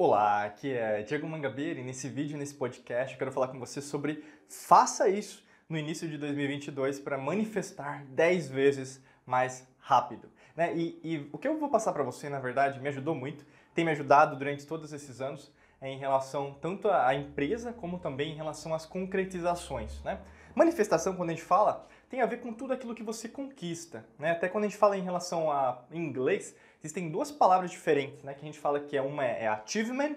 Olá, aqui é Diego Mangabeira e nesse vídeo, nesse podcast, eu quero falar com você sobre faça isso no início de 2022 para manifestar 10 vezes mais rápido. Né? E, e o que eu vou passar para você, na verdade, me ajudou muito, tem me ajudado durante todos esses anos é em relação tanto à empresa como também em relação às concretizações. Né? Manifestação, quando a gente fala, tem a ver com tudo aquilo que você conquista. Né? Até quando a gente fala em relação a inglês, existem duas palavras diferentes, né? Que a gente fala que é uma é achievement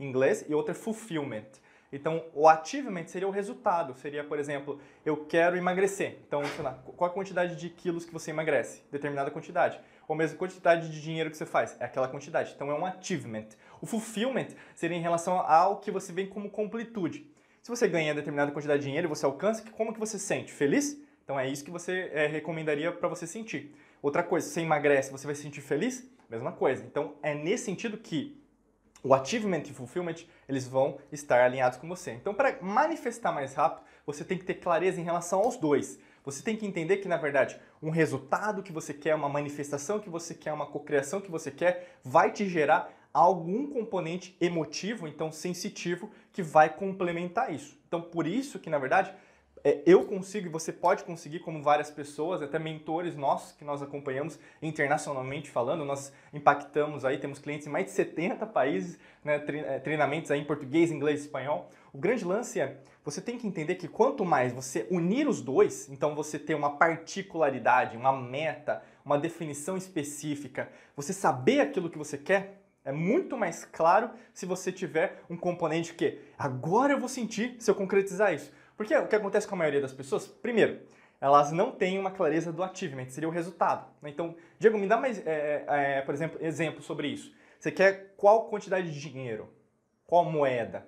em inglês e outra é fulfillment. Então, o achievement seria o resultado. Seria, por exemplo, eu quero emagrecer. Então, sei lá, qual a quantidade de quilos que você emagrece? Determinada quantidade. Ou mesmo quantidade de dinheiro que você faz? É aquela quantidade. Então, é um achievement. O fulfillment seria em relação ao que você vem como completude. Se você ganha determinada quantidade de dinheiro e você alcança, como que você sente? Feliz? Então é isso que você é, recomendaria para você sentir. Outra coisa, você emagrece, você vai se sentir feliz? Mesma coisa. Então é nesse sentido que o achievement e fulfillment, eles vão estar alinhados com você. Então para manifestar mais rápido, você tem que ter clareza em relação aos dois. Você tem que entender que, na verdade, um resultado que você quer, uma manifestação que você quer, uma cocriação que você quer, vai te gerar algum componente emotivo, então sensitivo, que vai complementar isso. Então, por isso que, na verdade, é, eu consigo e você pode conseguir, como várias pessoas, até mentores nossos que nós acompanhamos internacionalmente falando, nós impactamos aí, temos clientes em mais de 70 países, né, é, treinamentos aí em português, inglês espanhol. O grande lance é, você tem que entender que quanto mais você unir os dois, então você ter uma particularidade, uma meta, uma definição específica, você saber aquilo que você quer, é muito mais claro se você tiver um componente que agora eu vou sentir se eu concretizar isso. Porque o que acontece com a maioria das pessoas, primeiro, elas não têm uma clareza do achievement, seria o resultado. Né? Então, Diego, me dá mais, é, é, é, por exemplo, exemplo sobre isso. Você quer qual quantidade de dinheiro? Qual moeda?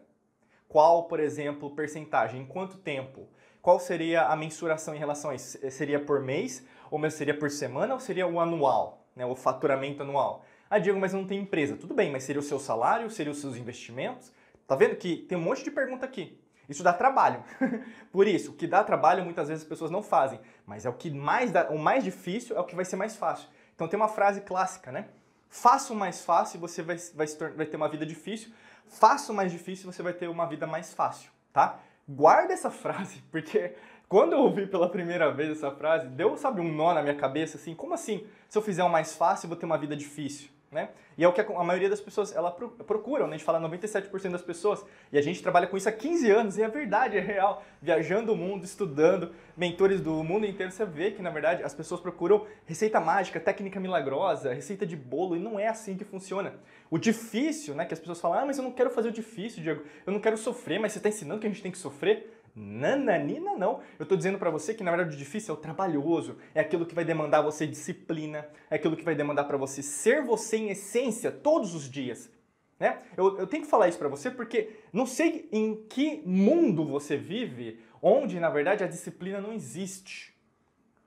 Qual, por exemplo, percentagem? Em quanto tempo? Qual seria a mensuração em relação a isso? Seria por mês? Ou mesmo seria por semana? Ou seria o anual? Né, o faturamento anual? Ah, Diego, mas eu não tenho empresa. Tudo bem, mas seria o seu salário? Seria os seus investimentos? Tá vendo que tem um monte de pergunta aqui. Isso dá trabalho. Por isso, o que dá trabalho muitas vezes as pessoas não fazem, mas é o que mais dá, o mais difícil é o que vai ser mais fácil. Então tem uma frase clássica, né? Faça o mais fácil, e você vai, vai, vai ter uma vida difícil. Faça o mais difícil, e você vai ter uma vida mais fácil, tá? Guarda essa frase, porque quando eu ouvi pela primeira vez essa frase, deu, sabe, um nó na minha cabeça, assim, como assim? Se eu fizer o mais fácil, eu vou ter uma vida difícil. Né? E é o que a maioria das pessoas ela procura né? a gente fala 97% das pessoas, e a gente trabalha com isso há 15 anos, e é verdade, é real. Viajando o mundo, estudando, mentores do mundo inteiro, você vê que, na verdade, as pessoas procuram receita mágica, técnica milagrosa, receita de bolo, e não é assim que funciona. O difícil, né, que as pessoas falam, ah, mas eu não quero fazer o difícil, Diego, eu não quero sofrer, mas você está ensinando que a gente tem que sofrer? Nananina não. Eu estou dizendo para você que na verdade o difícil é o trabalhoso, é aquilo que vai demandar você disciplina, é aquilo que vai demandar para você ser você em essência todos os dias. Né? Eu, eu tenho que falar isso para você porque não sei em que mundo você vive onde na verdade a disciplina não existe.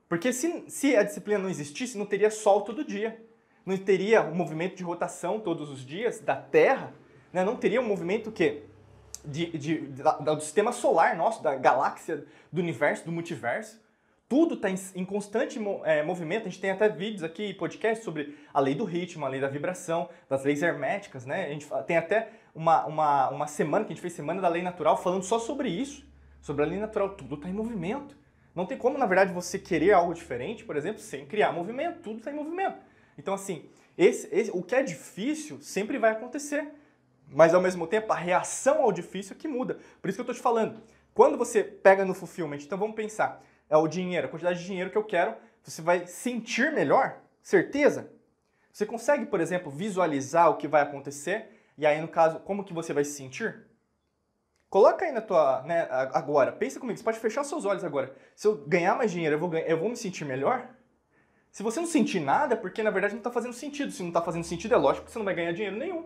Porque se, se a disciplina não existisse, não teria sol todo dia, não teria o um movimento de rotação todos os dias da Terra, né? não teria o um movimento que de, de, da, do sistema solar nosso, da galáxia, do universo, do multiverso. Tudo está em, em, constante é, movimento. A gente tem até vídeos aqui, podcasts sobre a lei do ritmo, a lei da vibração, das leis herméticas, né? A gente tem até uma, uma, uma semana que a gente fez Semana da Lei Natural falando só sobre isso, sobre a lei natural. Tudo está em movimento. Não tem como, na verdade, você querer algo diferente, por exemplo, sem criar movimento. Tudo está em movimento. Então, assim, esse, esse, o que é difícil sempre vai acontecer mas ao mesmo tempo a reação ao difícil é que muda. Por isso que eu estou te falando. Quando você pega no fulfillment, então vamos pensar, é o dinheiro, a quantidade de dinheiro que eu quero, você vai sentir melhor? Certeza? Você consegue, por exemplo, visualizar o que vai acontecer? E aí, no caso, como que você vai se sentir? Coloca aí na tua, né, agora, pensa comigo, você pode fechar seus olhos agora. Se eu ganhar mais dinheiro, eu vou, ganhar, eu vou me sentir melhor? Se você não sentir nada, é porque na verdade não está fazendo sentido. Se não está fazendo sentido, é lógico que você não vai ganhar dinheiro nenhum.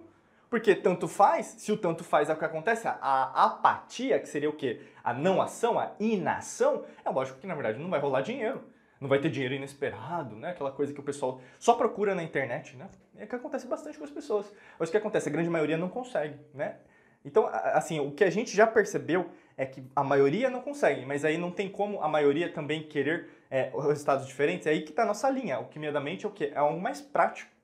Porque tanto faz, se o tanto faz é o que acontece, a apatia, que seria o quê? A não ação, a inação, é lógico que na verdade não vai rolar dinheiro. Não vai ter dinheiro inesperado, né? Aquela coisa que o pessoal só procura na internet, né? É que acontece bastante com as pessoas. Mas o que acontece? A grande maioria não consegue, né? Então, assim, o que a gente já percebeu é que a maioria não consegue, mas aí não tem como a maioria também querer é, resultados diferentes. É aí que está a nossa linha. O que me da mente é o quê? É algo mais prático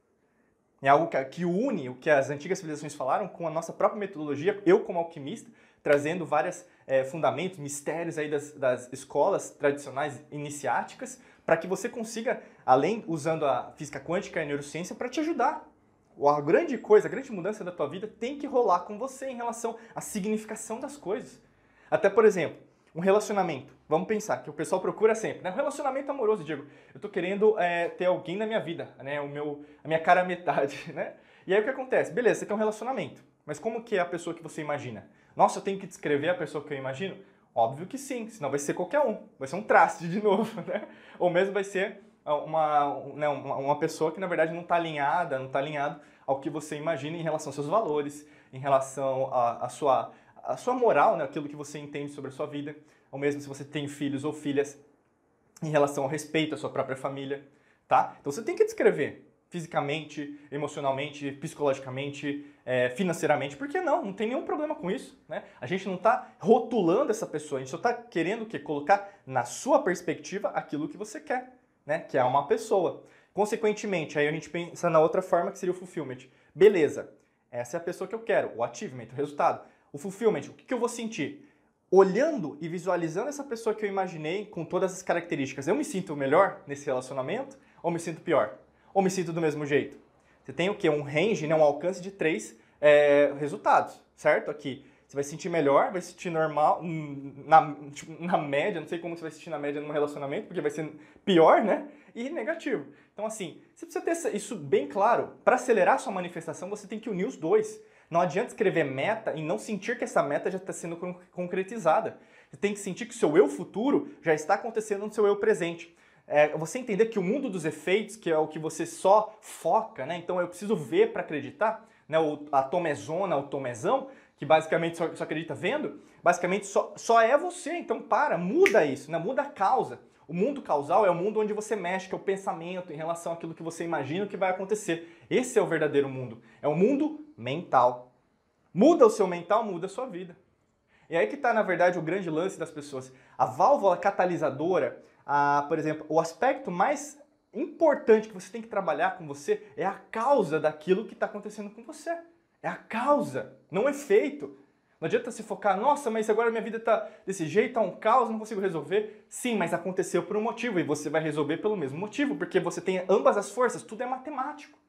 é algo que une o que as antigas civilizações falaram com a nossa própria metodologia, eu como alquimista, trazendo vários é, fundamentos, mistérios aí das, das escolas tradicionais iniciáticas, para que você consiga, além usando a física quântica e a neurociência, para te ajudar. A grande coisa, a grande mudança da tua vida tem que rolar com você em relação à significação das coisas. Até, por exemplo, um relacionamento. Vamos pensar, que o pessoal procura sempre, né? Um relacionamento amoroso, Diego. Eu tô querendo é, ter alguém na minha vida, né? O meu, a minha cara é metade, né? E aí o que acontece? Beleza, você tem um relacionamento, mas como que é a pessoa que você imagina? Nossa, eu tenho que descrever a pessoa que eu imagino? Óbvio que sim, senão vai ser qualquer um. Vai ser um traste de novo, né? Ou mesmo vai ser ah, uma, né, uma, uma pessoa que, na verdade, não está alinhada, não está alinhado ao que você imagina em relação aos seus valores, em relação à sua a sua moral, né, aquilo que você entende sobre a sua vida, ou mesmo se você tem filhos ou filhas, em relação ao respeito à sua própria família, tá? Então você tem que descrever fisicamente, emocionalmente, psicologicamente, é, financeiramente, porque não, não tem nenhum problema com isso, né? A gente não está rotulando essa pessoa, a gente só está querendo que colocar na sua perspectiva aquilo que você quer, né? Que é uma pessoa. Consequentemente, aí a gente pensa na outra forma que seria o fulfillment. Beleza, essa é a pessoa que eu quero, o achievement, o resultado. O fulfillment, o que, que eu vou sentir? Olhando e visualizando essa pessoa que eu imaginei com todas as características, eu me sinto melhor nesse relacionamento ou me sinto pior? Ou me sinto do mesmo jeito? Você tem o que? Um range, né? um alcance de três é, resultados, certo? Aqui. Você vai sentir melhor, vai sentir normal, hum, na, tipo, na média, não sei como você vai sentir na média num relacionamento, porque vai ser pior, né? E negativo. Então, assim, você precisa ter isso bem claro. Para acelerar sua manifestação, você tem que unir os dois. Não adianta escrever meta e não sentir que essa meta já está sendo concretizada. Você tem que sentir que o seu eu futuro já está acontecendo no seu eu presente. É, você entender que o mundo dos efeitos, que é o que você só foca, né? Então eu preciso ver para acreditar, né? O, a tomezona, o tomezão, que basicamente só, só, acredita vendo, basicamente só, só é você. Então para, muda isso, né? Muda a causa. O mundo causal é o mundo onde você mexe, que é o pensamento em relação àquilo que você imagina que vai acontecer. Esse é o verdadeiro mundo. É o um mundo mental. Muda o seu mental, muda a sua vida. E aí que está, na verdade, o grande lance das pessoas. A válvula catalisadora, a, por exemplo, o aspecto mais importante que você tem que trabalhar com você é a causa daquilo que está acontecendo com você. É a causa, não é efeito. Não adianta se focar, nossa, mas agora minha vida está desse jeito, está um caos, não consigo resolver. Sim, mas aconteceu por um motivo e você vai resolver pelo mesmo motivo, porque você tem ambas as forças, tudo é matemático.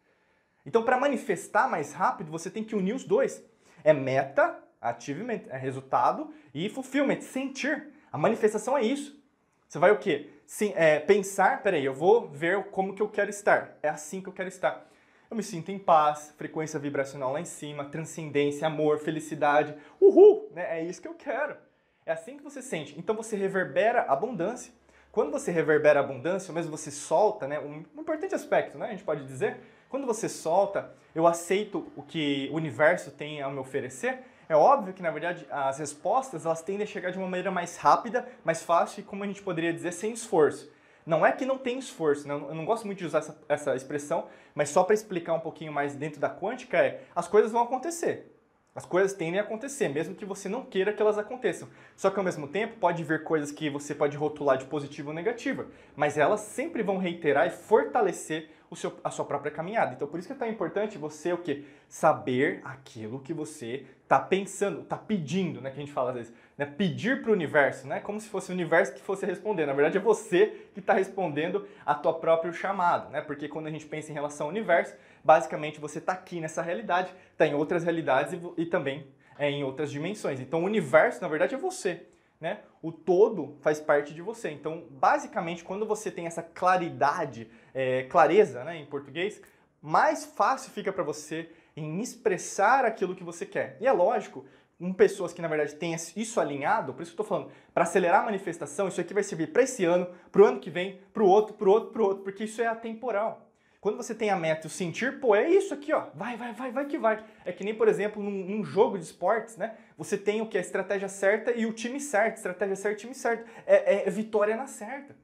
Então, para manifestar mais rápido, você tem que unir os dois. É meta, achievement, é resultado e fulfillment, sentir. A manifestação é isso. Você vai o quê? Sim, é, pensar, peraí, eu vou ver como que eu quero estar. É assim que eu quero estar. Eu me sinto em paz, frequência vibracional lá em cima, transcendência, amor, felicidade. Uhul! Né? É isso que eu quero. É assim que você sente. Então você reverbera abundância. Quando você reverbera abundância, ou mesmo você solta, né? Um importante aspecto, né? A gente pode dizer quando você solta, eu aceito o que o universo tem a me oferecer, é óbvio que, na verdade, as respostas elas tendem a chegar de uma maneira mais rápida, mais fácil e, como a gente poderia dizer, sem esforço. Não é que não tem esforço, né? não, eu não gosto muito de usar essa, essa expressão, mas só para explicar um pouquinho mais dentro da quântica é, as coisas vão acontecer. As coisas tendem a acontecer, mesmo que você não queira que elas aconteçam. Só que ao mesmo tempo pode vir coisas que você pode rotular de positiva ou negativa, mas elas sempre vão reiterar e fortalecer o seu, a sua própria caminhada. Então, por isso que é tão importante você o quê? Saber aquilo que você está pensando, está pedindo, né? Que a gente fala às vezes, né? Pedir para o universo, né? Como se fosse o universo que fosse responder. Na verdade, é você que está respondendo a tua próprio chamado, né? Porque quando a gente pensa em relação ao universo, basicamente você está aqui nessa realidade, está em outras realidades e, e também é, em outras dimensões. Então, o universo, na verdade, é você. Né? O todo faz parte de você. Então, basicamente, quando você tem essa claridade é, clareza né, em português, mais fácil fica para você em expressar aquilo que você quer. E é lógico, com pessoas que na verdade têm isso alinhado, por isso que eu estou falando, para acelerar a manifestação, isso aqui vai servir para esse ano, para o ano que vem, para o outro, para o outro, para o outro, porque isso é atemporal. Quando você tem a meta e o sentir, pô, é isso aqui, ó. Vai, vai, vai, vai que vai. É que nem, por exemplo, num, num jogo de esportes, né? Você tem o que? A estratégia certa e o time certo. Estratégia certa, time certo. É, é, é vitória na certa.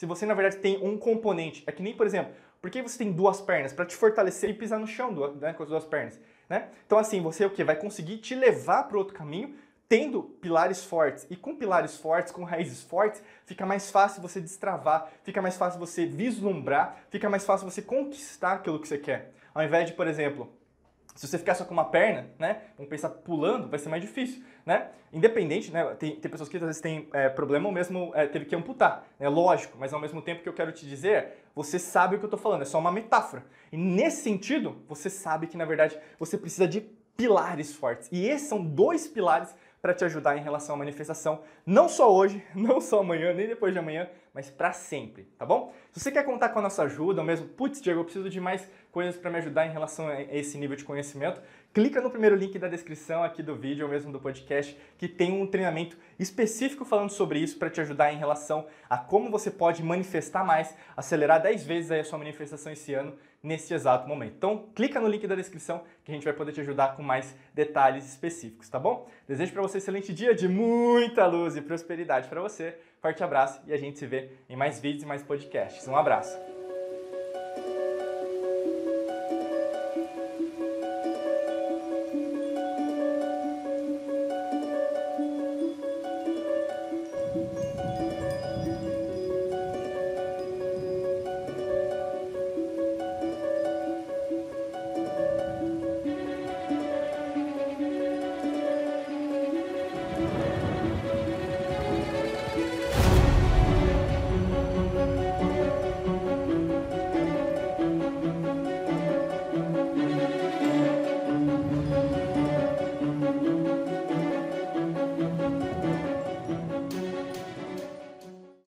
Se você, na verdade, tem um componente, é que nem, por exemplo, por que você tem duas pernas? Para te fortalecer e pisar no chão né, com as duas pernas. Né? Então, assim, você o que vai conseguir te levar para outro caminho tendo pilares fortes. E com pilares fortes, com raízes fortes, fica mais fácil você destravar, fica mais fácil você vislumbrar, fica mais fácil você conquistar aquilo que você quer. Ao invés de, por exemplo, se você ficar só com uma perna, né? Vamos pensar pulando, vai ser mais difícil né? Independente, né? Tem, tem pessoas que às vezes têm é, problema ou mesmo é, teve que amputar, é né? lógico, mas ao mesmo tempo que eu quero te dizer, é, você sabe o que eu estou falando, é só uma metáfora. E nesse sentido, você sabe que na verdade você precisa de pilares fortes. E esses são dois pilares para te ajudar em relação à manifestação, não só hoje, não só amanhã, nem depois de amanhã, mas para sempre, tá bom? Se você quer contar com a nossa ajuda, ou mesmo, putz, Diego, eu preciso de mais coisas para me ajudar em relação a esse nível de conhecimento, clica no primeiro link da descrição aqui do vídeo ou mesmo do podcast, que tem um treinamento específico falando sobre isso para te ajudar em relação a como você pode manifestar mais, acelerar 10 vezes aí a sua manifestação esse ano nesse exato momento. Então, clica no link da descrição que a gente vai poder te ajudar com mais detalhes específicos, tá bom? Desejo para você um excelente dia de muita luz e prosperidade para você. Forte abraço e a gente se vê em mais vídeos e mais podcasts. Um abraço.